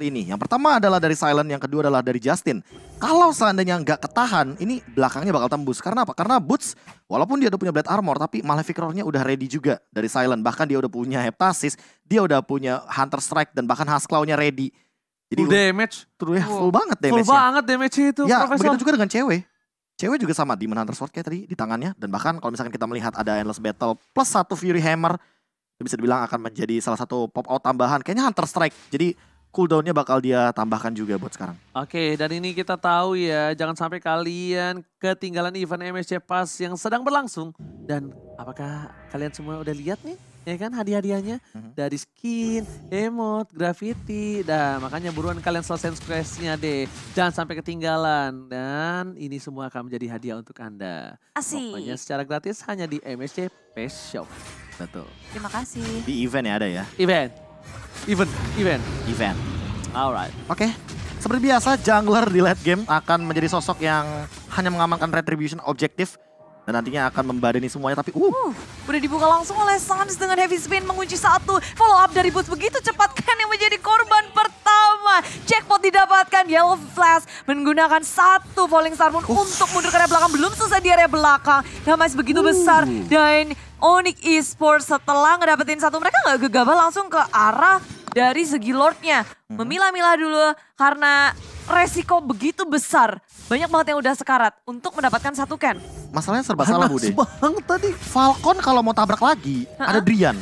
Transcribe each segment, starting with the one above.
ini. Yang pertama adalah dari Silent, yang kedua adalah dari Justin. Kalau seandainya nggak ketahan, ini belakangnya bakal tembus. Karena apa? Karena Boots, walaupun dia udah punya Blade Armor, tapi Malefic Roar-nya udah ready juga dari Silent. Bahkan dia udah punya Heptasis, dia udah punya Hunter Strike, dan bahkan Hasklaw-nya ready. Jadi, full damage. True, ya, full banget damage -nya. Full banget damage itu, ya, Profesor. begitu juga dengan cewek. Cewek juga sama, Demon Hunter Sword kayak tadi di tangannya. Dan bahkan kalau misalkan kita melihat ada Endless Battle plus satu Fury Hammer, bisa dibilang akan menjadi salah satu pop out tambahan. Kayaknya Hunter Strike. Jadi cooldownnya bakal dia tambahkan juga buat sekarang. Oke, okay, dan ini kita tahu ya, jangan sampai kalian ketinggalan event MSC Pass yang sedang berlangsung. Dan apakah kalian semua udah lihat nih? Ya kan hadiah-hadiahnya mm-hmm. dari skin, emot, graffiti. Nah makanya buruan kalian selesai stressnya deh. Jangan sampai ketinggalan. Dan ini semua akan menjadi hadiah untuk Anda. Asik. Pokoknya secara gratis hanya di MSC Pass Shop. Betul. Terima kasih. Di event ya ada ya? Event. Event, event. Event. Alright. Oke. Okay. Seperti biasa, jungler di late game akan menjadi sosok yang hanya mengamankan retribution objektif dan nantinya akan membadani semuanya tapi uh. uh. udah dibuka langsung oleh Sans dengan heavy spin mengunci satu follow up dari boots begitu cepat kan yang menjadi korban semua. Jackpot didapatkan. Yellow Flash menggunakan satu Falling Star Moon Uff. untuk mundur ke area belakang. Belum selesai di area belakang. Nah, begitu uh. besar. Dan Onyx Esports setelah ngedapetin satu. Mereka nggak gegabah langsung ke arah dari segi Lordnya. Hmm. Memilah-milah dulu karena resiko begitu besar. Banyak banget yang udah sekarat untuk mendapatkan satu Ken. Masalahnya serba salah, Bude. banget tadi. Falcon kalau mau tabrak lagi, uh -uh. ada Drian.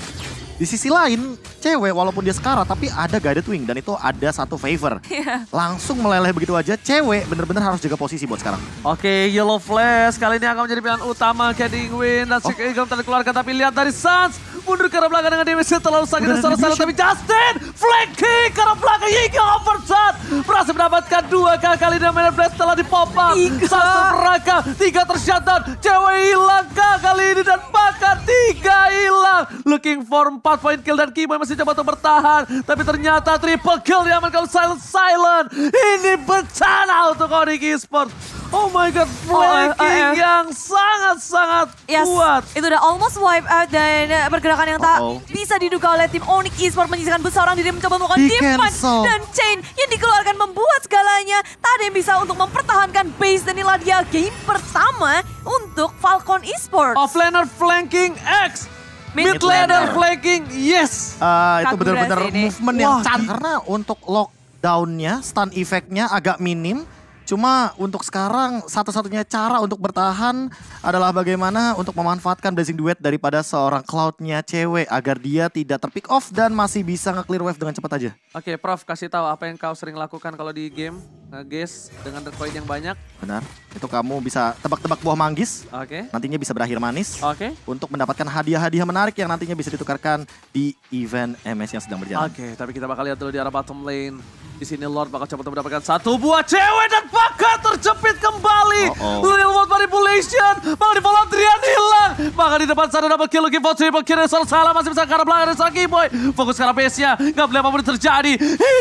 Di sisi lain, cewek walaupun dia sekarat tapi ada guided wing dan itu ada satu favor. Yeah. Langsung meleleh begitu aja cewek bener-bener harus jaga posisi buat sekarang. Oke okay, yellow flash kali ini akan menjadi pilihan utama Keding Win dan oh. tadi terkeluarkan tapi lihat dari Suns mundur ke arah belakang dengan damage terlalu sakit terlalu salah tapi Justin flank kick ke arah belakang Eagle Lunas mendapatkan dua kali kali dan main Blast telah dipopak. Satu neraka, tiga tersyatan. Cewek hilang kah kali ini dan bahkan tiga hilang. Looking for empat point kill dan Kimai masih coba untuk bertahan. Tapi ternyata triple kill diamankan Silent Silent. Ini bencana untuk Onyx Esports. Oh my god, flanking oh, uh, uh, yang sangat-sangat yes, kuat. Itu udah almost wipe out dan pergerakan yang tak uh -oh. bisa diduga oleh tim Onyx Esports menyisakan orang diri mencoba melakukan defense dan chain akan membuat segalanya. Tak ada yang bisa untuk mempertahankan base dan inilah dia game pertama untuk Falcon Esports. Offlaner flanking X. Mid laner flanking, yes. Uh, itu benar-benar movement yang cantik. Karena untuk lockdownnya, stun effectnya agak minim Cuma untuk sekarang satu-satunya cara untuk bertahan adalah bagaimana untuk memanfaatkan blazing duet daripada seorang cloudnya cewek agar dia tidak terpick off dan masih bisa nge-clear wave dengan cepat aja. Oke, okay, Prof kasih tahu apa yang kau sering lakukan kalau di game? ngeges dengan red coin yang banyak. Benar. Itu kamu bisa tebak-tebak buah manggis. Oke. Okay. Nantinya bisa berakhir manis. Oke. Okay. Untuk mendapatkan hadiah-hadiah menarik yang nantinya bisa ditukarkan di event MS yang sedang berjalan. Oke, okay, tapi kita bakal lihat dulu di arah bottom lane. Di sini Lord bakal coba mendapatkan satu buah cewek dan bakal terjepit kembali. Oh, oh. Lil Bahkan di depan sana dapat kill lagi Vox Ribok kiri Sol salah masih bisa karena belakang Sol Boy. Fokus karena pace-nya. Gak boleh apapun terjadi.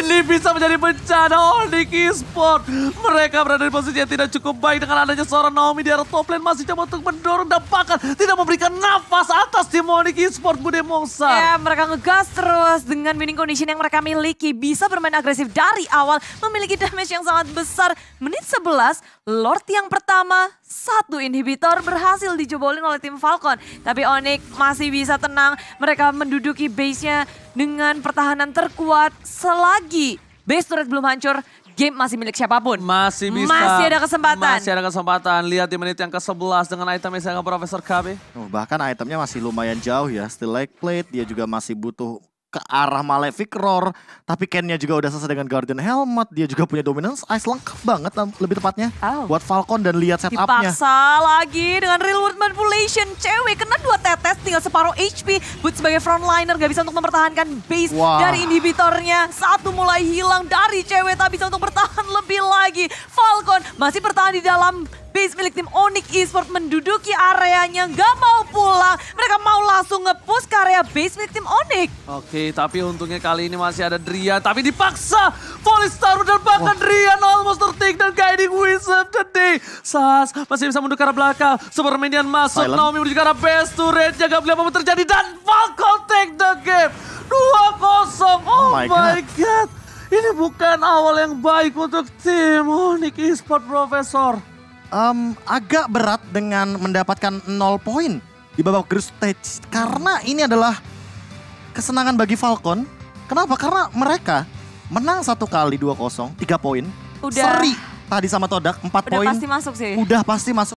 Ini bisa menjadi bencana Onyx oh, Esport. Mereka berada di posisi yang tidak cukup baik dengan adanya seorang Naomi di arah top lane. Masih coba untuk mendorong dan bahkan tidak memberikan nafas atas tim Onyx Esport Bude Mongsa. Ya mereka ngegas terus dengan winning condition yang mereka miliki. Bisa bermain agresif dari awal. Memiliki damage yang sangat besar. Menit 11 Lord yang pertama satu inhibitor berhasil dijebolin oleh tim Falcon Falcon. Tapi Onyx masih bisa tenang. Mereka menduduki base-nya dengan pertahanan terkuat selagi base turret belum hancur game masih milik siapapun. Masih bisa. Masih ada kesempatan. Masih ada kesempatan. Lihat di menit yang ke-11 dengan item yang Profesor KB. Oh, bahkan itemnya masih lumayan jauh ya. Still like plate, dia juga masih butuh ke arah Malefic Roar. Tapi Kennya juga udah selesai dengan Guardian Helmet. Dia juga punya Dominance Ice lengkap banget lebih tepatnya. Oh. Buat Falcon dan lihat setupnya. Dipaksa lagi dengan Real World Manipulation. Cewek kena dua tetes tinggal separuh HP. buat sebagai frontliner gak bisa untuk mempertahankan base Wah. dari inhibitornya. Satu mulai hilang dari cewek tapi bisa untuk bertahan lebih lagi. Falcon masih bertahan di dalam base milik tim Onyx Esports menduduki areanya nggak mau pulang. Mereka mau langsung ngepus ke area base milik tim Onyx. Oke, tapi untungnya kali ini masih ada Drian. Tapi dipaksa Polystar bahkan oh. Drian almost tertik dan guiding wizard. of the Sas masih bisa mundur ke arah belakang. Superman Minion masuk. Island. Naomi menuju ke arah base to red. Jaga beliau apa terjadi dan Falcon take the game. 2-0. Oh, oh my God. God. Ini bukan awal yang baik untuk tim Onyx Esports Profesor um, agak berat dengan mendapatkan 0 poin di babak group stage karena ini adalah kesenangan bagi Falcon. Kenapa? Karena mereka menang satu kali 2-0, 3 poin. Udah. Seri tadi sama Todak 4 poin. Udah pasti masuk sih. Udah pasti masuk.